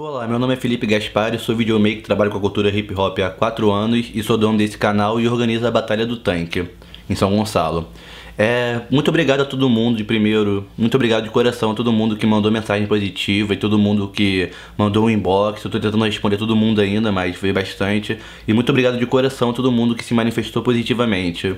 Olá, meu nome é Felipe Gaspar, eu sou videomaker, trabalho com a cultura hip hop há 4 anos e sou dono desse canal e organizo a Batalha do Tanque, em São Gonçalo. É, muito obrigado a todo mundo de primeiro, muito obrigado de coração a todo mundo que mandou mensagem positiva e todo mundo que mandou um inbox, eu tô tentando responder todo mundo ainda, mas foi bastante. E muito obrigado de coração a todo mundo que se manifestou positivamente.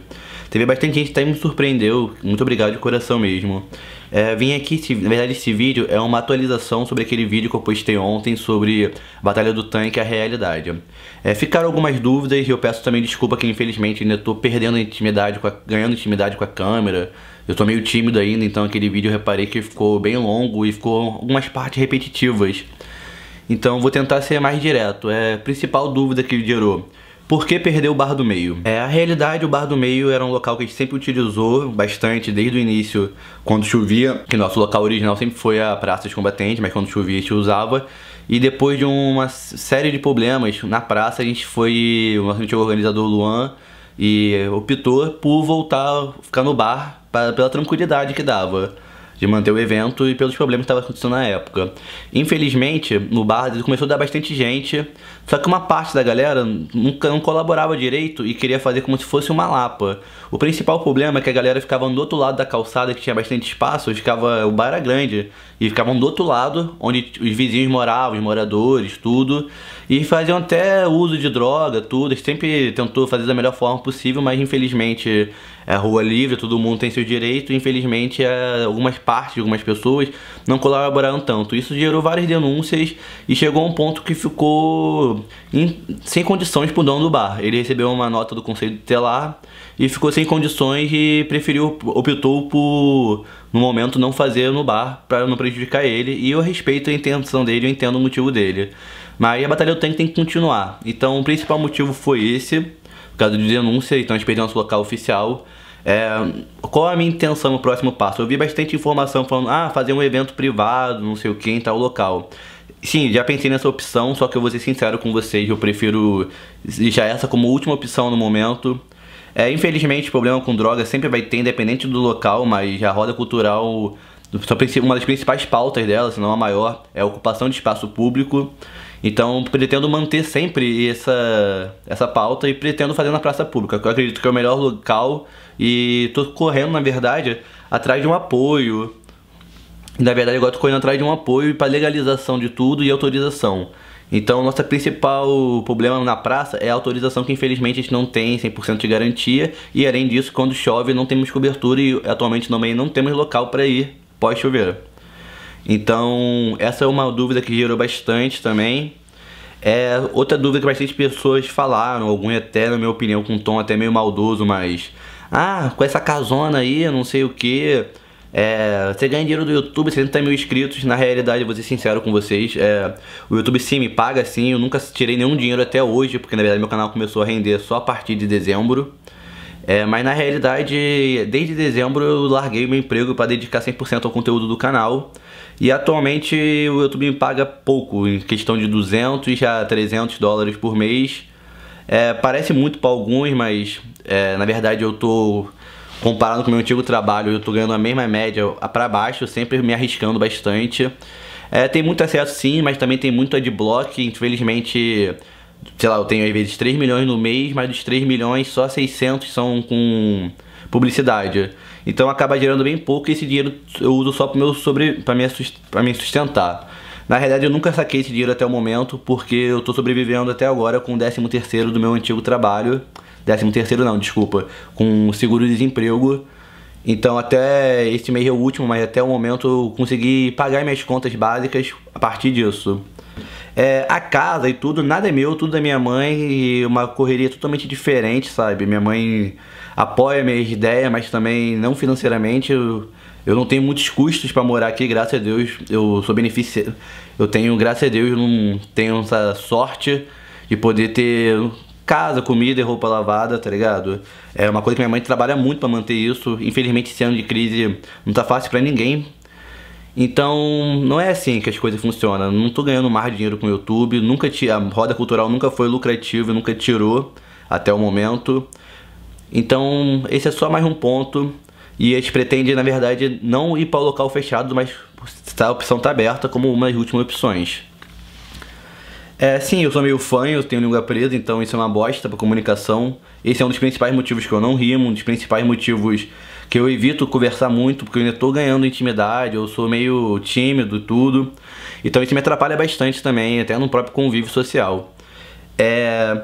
Teve bastante gente que até me surpreendeu, muito obrigado de coração mesmo. É, vim aqui, na verdade esse vídeo é uma atualização sobre aquele vídeo que eu postei ontem sobre Batalha do Tanque, a realidade. É, ficaram algumas dúvidas e eu peço também desculpa que infelizmente ainda tô perdendo intimidade, a, ganhando intimidade com a câmera. Eu tô meio tímido ainda, então aquele vídeo eu reparei que ficou bem longo e ficou algumas partes repetitivas. Então vou tentar ser mais direto. É, principal dúvida que gerou. Por que perder o bar do meio? É, a realidade, o bar do meio era um local que a gente sempre utilizou bastante desde o início, quando chovia, que nosso local original sempre foi a Praça dos Combatentes, mas quando chovia a gente usava. E depois de uma série de problemas na praça, a gente foi, o nosso antigo organizador Luan, e optou por voltar, ficar no bar, pra, pela tranquilidade que dava de manter o evento e pelos problemas que estavam acontecendo na época. Infelizmente, no bar começou a dar bastante gente, só que uma parte da galera nunca não colaborava direito e queria fazer como se fosse uma lapa. O principal problema é que a galera ficava do outro lado da calçada que tinha bastante espaço, ficava o bar era grande e ficavam do outro lado onde os vizinhos moravam, os moradores, tudo, e faziam até uso de droga, tudo. Eles sempre tentou fazer da melhor forma possível, mas infelizmente é rua livre, todo mundo tem seu direito, infelizmente é, algumas partes parte de algumas pessoas não colaboraram tanto. Isso gerou várias denúncias e chegou a um ponto que ficou em, sem condições pro dono do bar. Ele recebeu uma nota do conselho tutelar e ficou sem condições e preferiu, optou por no momento não fazer no bar para não prejudicar ele e eu respeito a intenção dele, eu entendo o motivo dele. Mas a batalha do tanque tem que continuar. Então o principal motivo foi esse, por causa de denúncia, então eles perderam o local oficial. É, qual a minha intenção no próximo passo? Eu vi bastante informação falando, ah, fazer um evento privado, não sei o que, em tal local. Sim, já pensei nessa opção, só que eu vou ser sincero com vocês, eu prefiro já essa como última opção no momento. É, infelizmente, problema com droga sempre vai ter, independente do local, mas a roda cultural, uma das principais pautas dela, se não a maior, é a ocupação de espaço público. Então pretendo manter sempre essa, essa pauta e pretendo fazer na praça pública, eu acredito que é o melhor local e estou correndo, na verdade, atrás de um apoio. Na verdade, agora estou correndo atrás de um apoio para legalização de tudo e autorização. Então, nosso principal problema na praça é a autorização que infelizmente a gente não tem 100% de garantia e além disso, quando chove não temos cobertura e atualmente também não temos local para ir pós chover. Então, essa é uma dúvida que gerou bastante também. É outra dúvida que bastante pessoas falaram, alguns até, na minha opinião, com um tom até meio maldoso, mas... Ah, com essa casona aí, não sei o que... É, você ganha dinheiro do YouTube, 70 mil inscritos. Na realidade, vou ser sincero com vocês. É, o YouTube sim me paga sim. Eu nunca tirei nenhum dinheiro até hoje, porque na verdade meu canal começou a render só a partir de dezembro. É, mas na realidade, desde dezembro eu larguei meu emprego para dedicar 100% ao conteúdo do canal. E atualmente o YouTube me paga pouco, em questão de 200 a 300 dólares por mês. É, parece muito para alguns, mas é, na verdade eu tô comparado com o meu antigo trabalho, eu tô ganhando a mesma média para baixo, sempre me arriscando bastante. É, tem muito acesso sim, mas também tem muito adblock, infelizmente, sei lá, eu tenho às vezes 3 milhões no mês, mas dos 3 milhões só 600 são com publicidade. Então acaba gerando bem pouco e esse dinheiro eu uso só para sobre para me, sustentar. Na realidade eu nunca saquei esse dinheiro até o momento porque eu estou sobrevivendo até agora com o 13 terceiro do meu antigo trabalho. 13 terceiro não, desculpa, com seguro-desemprego. Então até esse mês é o último, mas até o momento eu consegui pagar minhas contas básicas a partir disso. É, a casa e tudo, nada é meu, tudo da é minha mãe e uma correria totalmente diferente, sabe? Minha mãe apoia minhas ideias, mas também não financeiramente. Eu, eu não tenho muitos custos para morar aqui, graças a Deus. Eu sou beneficiado Eu tenho, graças a Deus, não tenho essa sorte de poder ter casa, comida e roupa lavada, tá ligado? É uma coisa que minha mãe trabalha muito para manter isso. Infelizmente, esse ano de crise não tá fácil para ninguém. Então, não é assim que as coisas funcionam. Não tô ganhando mais dinheiro com o YouTube, nunca a roda cultural nunca foi lucrativa, nunca tirou até o momento. Então, esse é só mais um ponto. E a gente pretende, na verdade, não ir para o local fechado, mas tá, a opção está aberta como uma das últimas opções. É, sim, eu sou meio fã, eu tenho língua presa, então isso é uma bosta pra comunicação. Esse é um dos principais motivos que eu não rimo, um dos principais motivos que eu evito conversar muito, porque eu ainda tô ganhando intimidade, eu sou meio tímido e tudo. Então isso me atrapalha bastante também, até no próprio convívio social. É...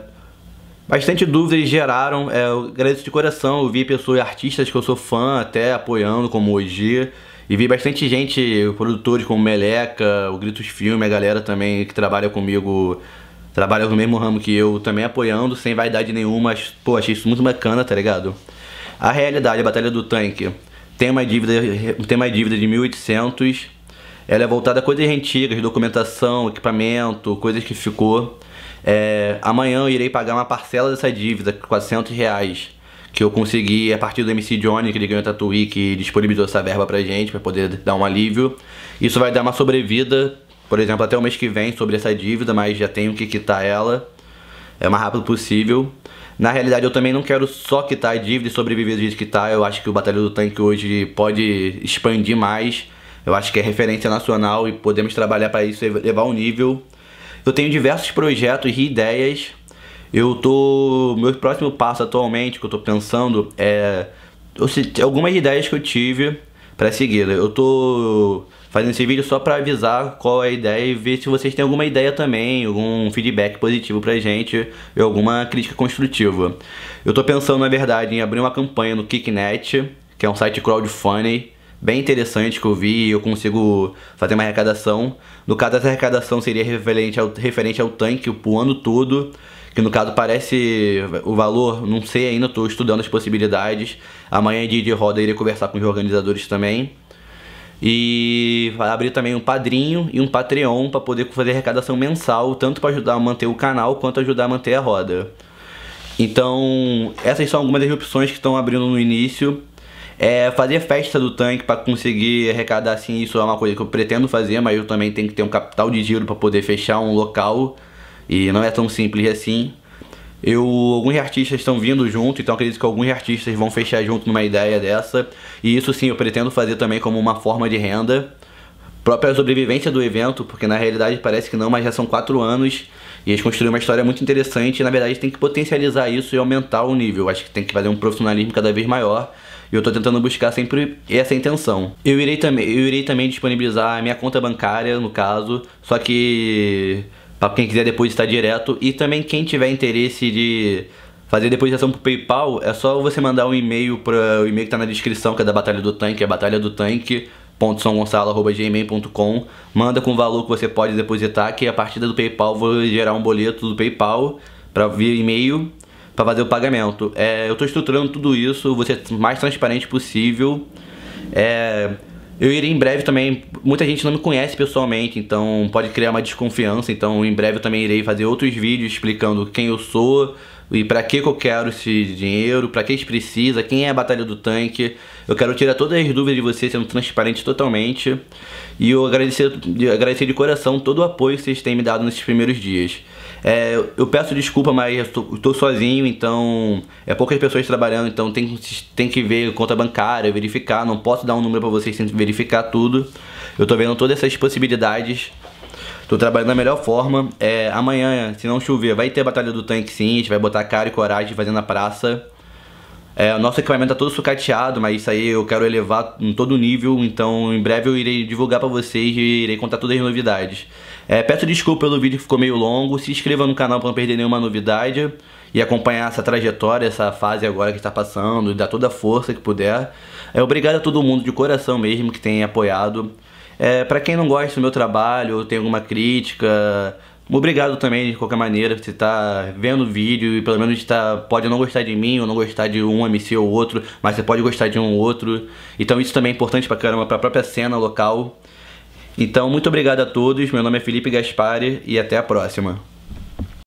Bastante dúvidas geraram, é, eu agradeço de coração, eu vi pessoas, artistas que eu sou fã até apoiando, como hoje e vi bastante gente, produtores como Meleca, o Gritos Filme, a galera também que trabalha comigo, trabalha no mesmo ramo que eu, também apoiando, sem vaidade nenhuma. Mas, pô, achei isso muito bacana, tá ligado? A realidade, a Batalha do Tanque, tem uma dívida, tem uma dívida de 1.800. Ela é voltada a coisas antigas, documentação, equipamento, coisas que ficou. É, amanhã eu irei pagar uma parcela dessa dívida, 400 reais que eu consegui a partir do MC Johnny, que ele ganhou Tatuí, que disponibilizou essa verba pra gente, pra poder dar um alívio. Isso vai dar uma sobrevida, por exemplo, até o mês que vem sobre essa dívida, mas já tenho que quitar ela. É o mais rápido possível. Na realidade, eu também não quero só quitar a dívida e sobreviver do jeito que tá. Eu acho que o Batalha do Tanque hoje pode expandir mais. Eu acho que é referência nacional e podemos trabalhar para isso levar o nível. Eu tenho diversos projetos e ideias eu tô. Meu próximo passo atualmente que eu tô pensando é. Eu, algumas ideias que eu tive para seguir. Eu tô fazendo esse vídeo só para avisar qual é a ideia e ver se vocês têm alguma ideia também, algum feedback positivo pra gente e alguma crítica construtiva. Eu tô pensando, na verdade, em abrir uma campanha no Kicknet, que é um site crowdfunding bem interessante que eu vi e eu consigo fazer uma arrecadação. No caso, essa arrecadação seria referente ao, referente ao tanque, o ano todo que no caso parece o valor, não sei ainda, estou estudando as possibilidades. Amanhã em é dia de roda irei conversar com os organizadores também. E vai abrir também um padrinho e um Patreon para poder fazer arrecadação mensal, tanto para ajudar a manter o canal quanto ajudar a manter a roda. Então, essas são algumas das opções que estão abrindo no início. É, fazer festa do tanque para conseguir arrecadar assim, isso é uma coisa que eu pretendo fazer, mas eu também tenho que ter um capital de giro para poder fechar um local. E não é tão simples assim. Eu, alguns artistas estão vindo junto, então acredito que alguns artistas vão fechar junto numa ideia dessa. E isso sim, eu pretendo fazer também como uma forma de renda. Própria sobrevivência do evento, porque na realidade parece que não, mas já são quatro anos e eles construíram uma história muito interessante. E, na verdade, tem que potencializar isso e aumentar o nível. Acho que tem que fazer um profissionalismo cada vez maior e eu estou tentando buscar sempre essa intenção. Eu irei também, eu irei também disponibilizar a minha conta bancária, no caso, só que para quem quiser depositar direto. E também quem tiver interesse de fazer depositação pro PayPal, é só você mandar um e-mail para o e-mail que tá na descrição, que é da Batalha do Tanque, é batalha do tanque .somgonçalo.gmail.com Manda com o valor que você pode depositar, que a partida do PayPal vou gerar um boleto do PayPal para via e-mail para fazer o pagamento. É, eu estou estruturando tudo isso, vou ser o mais transparente possível. É, eu irei em breve também, muita gente não me conhece pessoalmente, então pode criar uma desconfiança, então em breve eu também irei fazer outros vídeos explicando quem eu sou e para que, que eu quero esse dinheiro, para que isso precisa, quem é a Batalha do Tanque. Eu quero tirar todas as dúvidas de vocês sendo transparente totalmente. E eu agradecer, agradecer de coração todo o apoio que vocês têm me dado nesses primeiros dias. É, eu peço desculpa, mas estou sozinho, então é poucas pessoas trabalhando, então tem, tem que ver conta bancária, verificar. Não posso dar um número para vocês sem verificar tudo. Eu estou vendo todas essas possibilidades. Estou trabalhando da melhor forma. É, amanhã, se não chover, vai ter a Batalha do Tanque sim. A gente vai botar cara e coragem fazendo a praça. É, o nosso equipamento tá todo sucateado, mas isso aí eu quero elevar em todo nível, então em breve eu irei divulgar para vocês e irei contar todas as novidades. É, peço desculpa pelo vídeo que ficou meio longo, se inscreva no canal para não perder nenhuma novidade e acompanhar essa trajetória, essa fase agora que está passando, e dar toda a força que puder. É, obrigado a todo mundo de coração mesmo que tem apoiado. É, para quem não gosta do meu trabalho, ou tem alguma crítica, Obrigado também, de qualquer maneira, você tá vendo o vídeo e pelo menos tá, pode não gostar de mim ou não gostar de um MC ou outro, mas você pode gostar de um outro. Então isso também é importante pra caramba, pra própria cena local. Então, muito obrigado a todos. Meu nome é Felipe Gaspari e até a próxima.